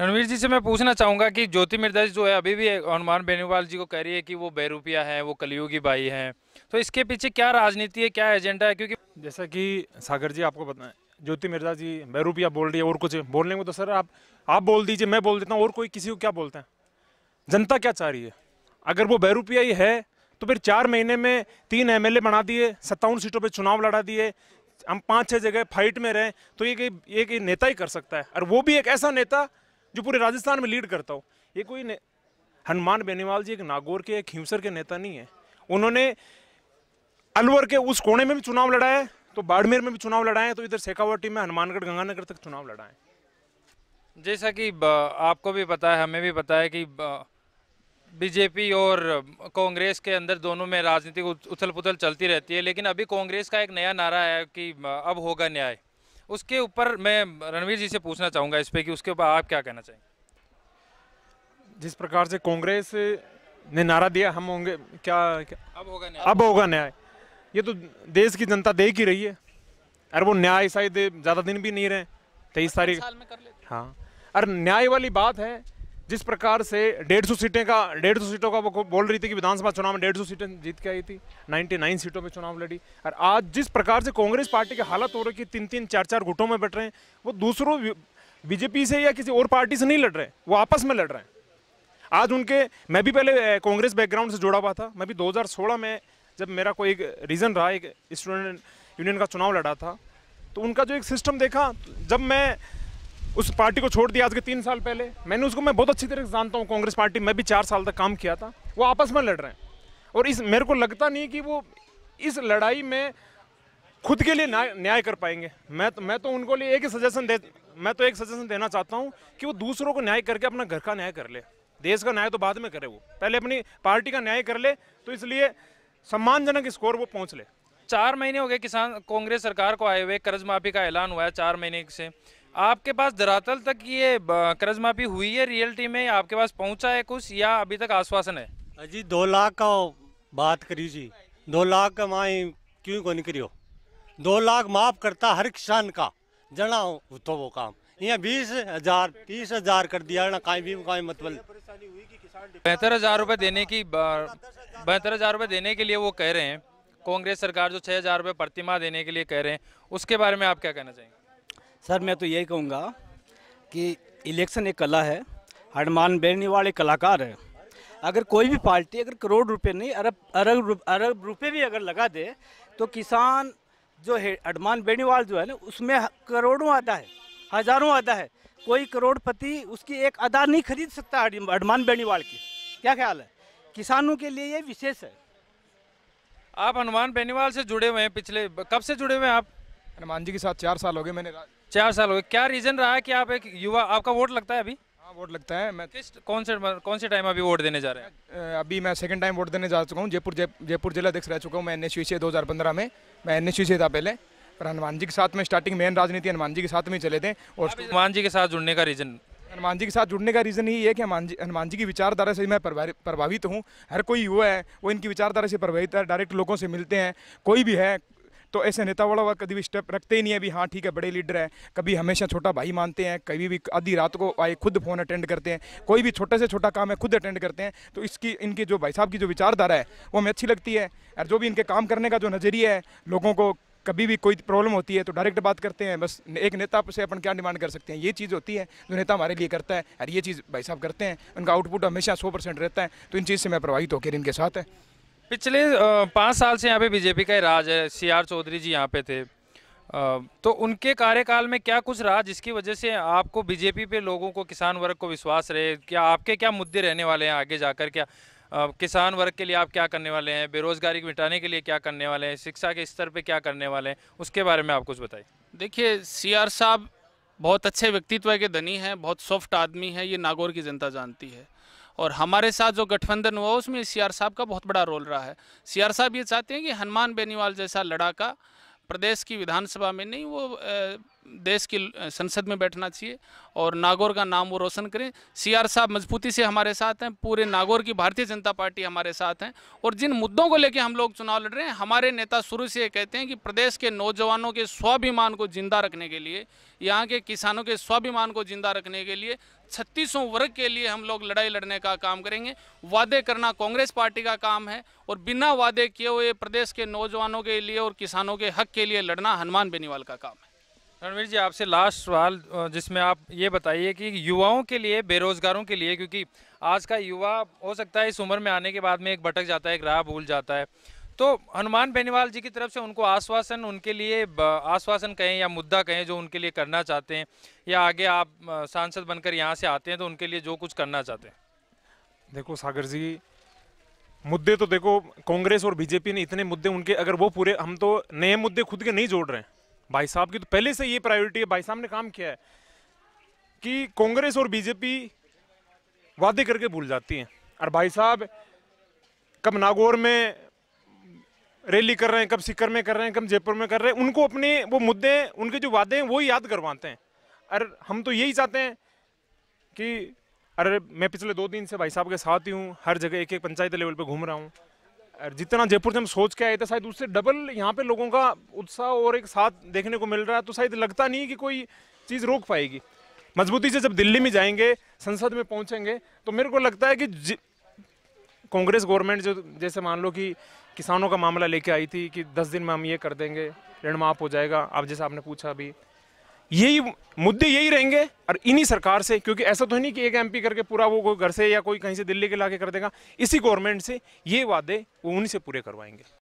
रणवीर जी से मैं पूछना चाहूँगा कि ज्योति जी जो है अभी भी हनुमान बेनीवाल जी को कह रही है कि वो बैरूपिया है वो कलियोगी बाई है तो इसके पीछे क्या राजनीति है क्या एजेंडा है क्योंकि जैसा कि सागर जी आपको बताएं ज्योति मिर्जा जी बैरूपिया बोल रही है और कुछ बोलने में तो सर आप आप बोल दीजिए मैं बोल देता हूँ और कोई किसी को क्या बोलते हैं जनता क्या चाह रही है अगर वो बैरूपिया ही है तो फिर चार महीने में तीन एम बना दिए सत्तावन सीटों पर चुनाव लड़ा दिए हम पाँच छः जगह फाइट में रहें तो ये एक नेता ही कर सकता है और वो भी एक ऐसा नेता जो पूरे राजस्थान में लीड करता हो ये कोई हनुमान बेनीवाल जी एक नागौर के एक हिंसर के नेता नहीं है उन्होंने अलवर के उस कोने में भी चुनाव लड़ा है तो बाड़मेर में भी चुनाव लड़ा है तो इधर शेखावटी में हनुमानगढ़ गंगानगर तक चुनाव लड़ा है जैसा कि आपको भी पता है हमें भी पता है कि बीजेपी और कांग्रेस के अंदर दोनों में राजनीतिक उथल पुथल चलती रहती है लेकिन अभी कांग्रेस का एक नया नारा है कि अब होगा न्याय उसके ऊपर मैं रणवीर जी से पूछना चाहूँगा इस पर कि उसके ऊपर आप क्या कहना चाहेंगे जिस प्रकार से कांग्रेस ने नारा दिया हम होंगे क्या, क्या अब होगा न्याय अब होगा न्याय ये तो देश की जनता देख ही रही है अरे वो न्याय शायद ज़्यादा दिन भी नहीं रहे तेईस तारीख हाँ अरे न्याय वाली बात है जिस प्रकार से डेढ़ सौ सीटें का डेढ़ सौ सीटों का वो बोल रही थी कि विधानसभा चुनाव में डेढ़ सौ सीटें जीत के आई थी 99 सीटों पे चुनाव लड़ी और आज जिस प्रकार से कांग्रेस पार्टी के हालत हो रही कि तीन तीन चार चार गुटों में बैठ रहे हैं वो दूसरों बीजेपी से या किसी और पार्टी से नहीं लड़ रहे हैं वो आपस में लड़ रहे हैं आज उनके मैं भी पहले कांग्रेस बैकग्राउंड से जुड़ा हुआ था मैं भी 2016 में जब मेरा कोई एक रीज़न रहा एक स्टूडेंट यूनियन का चुनाव लड़ा था तो उनका जो एक सिस्टम देखा जब मैं उस पार्टी को छोड़ दिया आज के तीन साल पहले मैंने उसको मैं बहुत अच्छी तरह से जानता हूँ कांग्रेस पार्टी मैं भी चार साल तक काम किया था वो आपस में लड़ रहे हैं और इस मेरे को लगता नहीं कि वो इस लड़ाई में खुद के लिए न्याय कर पाएंगे मैं तो मैं तो उनको लिए एक ही सजेशन दे मैं तो एक सजेशन देना चाहता हूँ कि वो दूसरों को न्याय करके अपना घर का न्याय कर ले देश का न्याय तो बाद में करे वो पहले अपनी पार्टी का न्याय कर ले तो इसलिए सम्मानजनक स्कोर वो पहुँच ले चार महीने हो गए किसान कांग्रेस सरकार को आए हुए कर्ज माफी का ऐलान हुआ है चार महीने से आपके पास धरातल तक ये कर्ज माफी हुई है रियलिटी में आपके पास पहुंचा है कुछ या अभी तक आश्वासन है जी दो लाख का बात करी जी दो लाख का माए क्यों को नहीं करियो दो लाख माफ करता हर किसान का जना तो वो काम यहाँ बीस हजार तीस हजार कर दिया ना कहीं भी कहीं मतलब बेहतर हजार रुपए देने की बेहतर हजार रुपए देने के लिए वो कह रहे हैं कांग्रेस सरकार जो छह हजार रुपए प्रतिमा देने के लिए कह रहे हैं उसके बारे में आप क्या कहना चाहेंगे सर मैं तो यही कहूँगा कि इलेक्शन एक कला है हनुमान बेनीवाल एक कलाकार है अगर कोई भी पार्टी अगर करोड़ रुपए नहीं अरब अरब अरब रुपए भी अगर लगा दे तो किसान जो है अडमान बेनीवाल जो है ना उसमें करोड़ों आता है हजारों आता है कोई करोड़पति उसकी एक अदा नहीं खरीद सकता अडमान बेनीवाल की क्या ख्याल है किसानों के लिए ये विशेष है आप हनुमान बेनीवाल से जुड़े हुए हैं पिछले कब से जुड़े हुए हैं आप हनुमान जी के साथ चार साल हो गए मैंने चार साल हो गए क्या रीजन रहा है कि आप एक युवा आपका वोट लगता है अभी हाँ वोट लगता है मैं किस कौन से कौन से टाइम अभी वोट देने जा रहे हैं अभी मैं सेकंड टाइम वोट देने जा चुका हूँ जयपुर जयपुर जिला अध्यक्ष रह चुका हूँ मैं एन एस से दो हज़ार पंद्रह में मैं एन एस था पहले पर हनुमान जी के साथ में स्टार्टिंग मेन राजनीति हनुमान जी के साथ में चले थे और हनुमान जी के साथ जुड़ने का रीजन हनुमान जी के साथ जुड़ने का रीज़न यही है कि हनुमान जी हनुमान जी की विचारधारा से मैं प्रभावित हूँ हर कोई युवा है वो इनकी विचारधारा से प्रभावित है डायरेक्ट लोगों से मिलते हैं कोई भी है तो ऐसे नेता वड़ा कभी भी स्टेप रखते ही नहीं है भी हाँ ठीक है बड़े लीडर है कभी हमेशा छोटा भाई मानते हैं कभी भी आधी रात को आए खुद फ़ोन अटेंड करते हैं कोई भी छोटे से छोटा काम है खुद अटेंड करते हैं तो इसकी इनकी जो भाई साहब की जो विचारधारा है वो हमें अच्छी लगती है और जो भी इनके काम करने का जो नज़रिया है लोगों को कभी भी कोई प्रॉब्लम होती है तो डायरेक्ट बात करते हैं बस एक नेता से अपन क्या डिमांड कर सकते हैं ये चीज़ होती है जो नेता हमारे लिए करता है और ये चीज़ भाई साहब करते हैं उनका आउटपुट हमेशा सौ परसेंट रहता है तो इन चीज़ से मैं प्रभावित होकर इनके साथ है पिछले पाँच साल से यहाँ पे बीजेपी का राज है सी आर चौधरी जी यहाँ पे थे तो उनके कार्यकाल में क्या कुछ रहा जिसकी वजह से आपको बीजेपी पे लोगों को किसान वर्ग को विश्वास रहे क्या आपके क्या मुद्दे रहने वाले हैं आगे जाकर क्या किसान वर्ग के लिए आप क्या करने वाले हैं बेरोजगारी मिटाने के लिए क्या करने वाले हैं शिक्षा के स्तर पर क्या करने वाले हैं उसके बारे में आप कुछ बताइए देखिए सी आर साहब बहुत अच्छे व्यक्तित्व के धनी हैं बहुत सॉफ्ट आदमी हैं ये नागौर की जनता जानती है और हमारे साथ जो गठबंधन हुआ उसमें सी आर साहब का बहुत बड़ा रोल रहा है सी आर साहब ये चाहते हैं कि हनुमान बेनीवाल जैसा लड़ाका प्रदेश की विधानसभा में नहीं वो देश की संसद में बैठना चाहिए और नागौर का नाम वो रोशन करें सी आर साहब मजबूती से हमारे साथ हैं पूरे नागौर की भारतीय जनता पार्टी हमारे साथ हैं और जिन मुद्दों को लेकर हम लोग चुनाव लड़ रहे हैं हमारे नेता शुरू से कहते हैं कि प्रदेश के नौजवानों के स्वाभिमान को जिंदा रखने के लिए यहाँ के किसानों के स्वाभिमान को जिंदा रखने के लिए छत्तीसों वर्ग के लिए हम लोग लड़ाई लड़ने का काम करेंगे वादे करना कांग्रेस पार्टी का काम है और बिना वादे किए हुए प्रदेश के नौजवानों के लिए और किसानों के हक के लिए लड़ना हनुमान बेनीवाल का काम है रणवीर जी आपसे लास्ट सवाल जिसमें आप ये बताइए कि युवाओं के लिए बेरोजगारों के लिए क्योंकि आज का युवा हो सकता है इस उम्र में आने के बाद में एक भटक जाता है एक राह भूल जाता है तो हनुमान बेनीवाल जी की तरफ से उनको आश्वासन उनके लिए आश्वासन कहें या मुद्दा कहें जो उनके लिए करना चाहते हैं या आगे आप सांसद बनकर यहाँ से आते हैं तो उनके लिए जो कुछ करना चाहते हैं देखो सागर जी मुद्दे तो देखो कांग्रेस और बीजेपी ने इतने मुद्दे उनके अगर वो पूरे हम तो नए मुद्दे खुद के नहीं जोड़ रहे हैं भाई साहब की तो पहले से ये प्रायोरिटी है भाई साहब ने काम किया है कि कांग्रेस और बीजेपी वादे करके भूल जाती हैं और भाई साहब कब नागौर में रैली कर रहे हैं कब सिकर में कर रहे हैं कब जयपुर में कर रहे हैं उनको अपने वो मुद्दे उनके जो वादे हैं वो याद करवाते हैं अरे हम तो यही चाहते हैं कि अरे मैं पिछले दो दिन से भाई साहब के साथ ही हूँ हर जगह एक एक पंचायत लेवल पर घूम रहा हूँ जितना जयपुर से हम सोच के आए थे शायद उससे डबल यहाँ पे लोगों का उत्साह और एक साथ देखने को मिल रहा है तो शायद लगता नहीं कि कोई चीज़ रोक पाएगी मजबूती से जब दिल्ली में जाएंगे संसद में पहुँचेंगे तो मेरे को लगता है कि कांग्रेस गवर्नमेंट जो जैसे मान लो कि किसानों का मामला लेके आई थी कि दस दिन में हम ये कर देंगे ऋण माफ हो जाएगा अब जैसे आपने पूछा अभी यही मुद्दे यही रहेंगे और इन्हीं सरकार से क्योंकि ऐसा तो नहीं कि एक एमपी करके पूरा वो घर से या कोई कहीं से दिल्ली के लाके कर देगा इसी गवर्नमेंट से ये वादे वो उन्हीं से पूरे करवाएंगे